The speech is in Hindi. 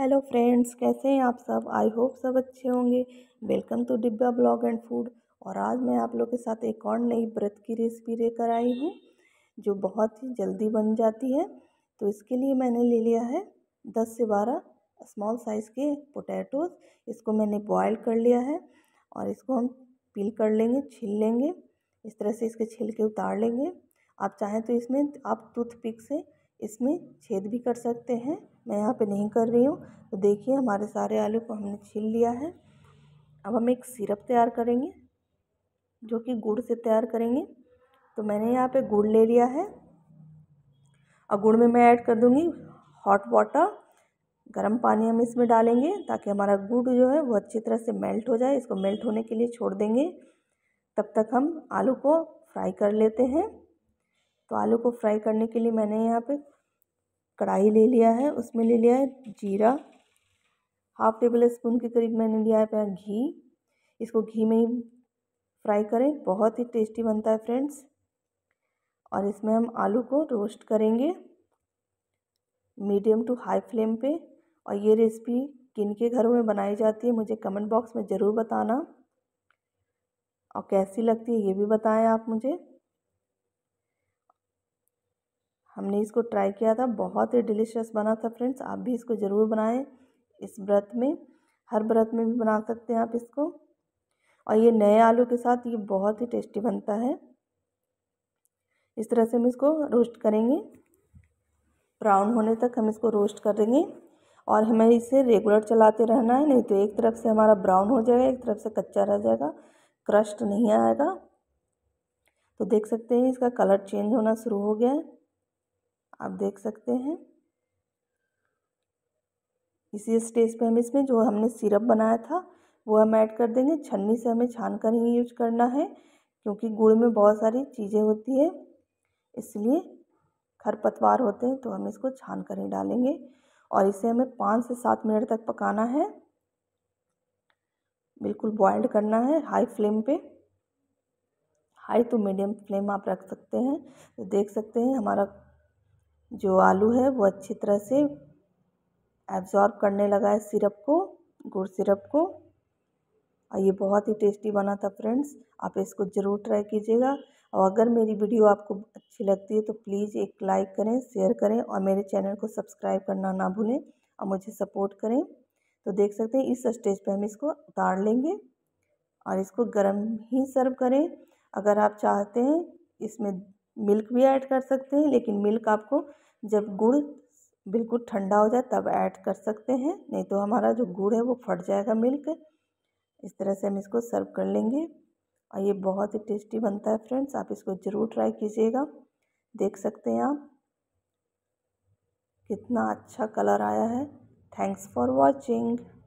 हेलो फ्रेंड्स कैसे हैं आप सब आई होप सब अच्छे होंगे welcome to Dibba blog and food और आज मैं आप लोग के साथ एक और नई व्रत की रेसिपी लेकर आई हूँ जो बहुत ही जल्दी बन जाती है तो इसके लिए मैंने ले लिया है दस से बारह स्मॉल साइज़ के पोटैटोज इसको मैंने बॉयल कर लिया है और इसको हम पील कर लेंगे छील लेंगे इस तरह से इसके छिलके उतार लेंगे आप चाहें तो इसमें आप टूथ से इसमें छेद भी कर सकते हैं मैं यहाँ पे नहीं कर रही हूँ तो देखिए हमारे सारे आलू को हमने छील लिया है अब हम एक सिरप तैयार करेंगे जो कि गुड़ से तैयार करेंगे तो मैंने यहाँ पे गुड़ ले लिया है और गुड़ में मैं ऐड कर दूँगी हॉट वाटर गर्म पानी हम इसमें डालेंगे ताकि हमारा गुड़ जो है वो अच्छी तरह से मेल्ट हो जाए इसको मेल्ट होने के लिए छोड़ देंगे तब तक हम आलू को फ्राई कर लेते हैं तो आलू को फ्राई करने के लिए मैंने यहाँ पे कढ़ाई ले लिया है उसमें ले लिया है जीरा हाफ टेबल स्पून के करीब मैंने लिया है घी इसको घी में ही फ्राई करें बहुत ही टेस्टी बनता है फ्रेंड्स और इसमें हम आलू को रोस्ट करेंगे मीडियम टू हाई फ्लेम पे और ये रेसिपी किन के घरों में बनाई जाती है मुझे कमेंट बॉक्स में ज़रूर बताना और कैसी लगती है ये भी बताएं आप मुझे हमने इसको ट्राई किया था बहुत ही डिलीशियस बना था फ्रेंड्स आप भी इसको ज़रूर बनाएं इस व्रत में हर व्रत में भी बना सकते हैं आप इसको और ये नए आलू के साथ ये बहुत ही टेस्टी बनता है इस तरह से हम इसको रोस्ट करेंगे ब्राउन होने तक हम इसको रोस्ट करेंगे और हमें इसे रेगुलर चलाते रहना है नहीं तो एक तरफ से हमारा ब्राउन हो जाएगा एक तरफ से कच्चा रह जाएगा क्रस्ट नहीं आएगा तो देख सकते हैं इसका कलर चेंज होना शुरू हो गया है आप देख सकते हैं इसी स्टेज पे हम इसमें जो हमने सिरप बनाया था वो हम ऐड कर देंगे छन्नी से हमें छान कर ही यूज करना है क्योंकि गुड़ में बहुत सारी चीज़ें होती है इसलिए खरपतवार होते हैं तो हम इसको छान कर ही डालेंगे और इसे हमें पाँच से सात मिनट तक पकाना है बिल्कुल बॉइल्ड करना है हाई फ्लेम पे हाई टू मीडियम फ्लेम आप रख सकते हैं तो देख सकते हैं हमारा जो आलू है वो अच्छी तरह से एब्ज़ॉर्ब करने लगा है सिरप को गुड़ सिरप को और ये बहुत ही टेस्टी बना था फ्रेंड्स आप इसको ज़रूर ट्राई कीजिएगा और अगर मेरी वीडियो आपको अच्छी लगती है तो प्लीज़ एक लाइक करें शेयर करें और मेरे चैनल को सब्सक्राइब करना ना भूलें और मुझे सपोर्ट करें तो देख सकते हैं इस स्टेज पे हम इसको उतार लेंगे और इसको गर्म ही सर्व करें अगर आप चाहते हैं इसमें मिल्क भी ऐड कर सकते हैं लेकिन मिल्क आपको जब गुड़ बिल्कुल ठंडा हो जाए तब ऐड कर सकते हैं नहीं तो हमारा जो गुड़ है वो फट जाएगा मिल्क इस तरह से हम इसको सर्व कर लेंगे और ये बहुत ही टेस्टी बनता है फ्रेंड्स आप इसको ज़रूर ट्राई कीजिएगा देख सकते हैं आप कितना अच्छा कलर आया है थैंक्स फॉर वॉचिंग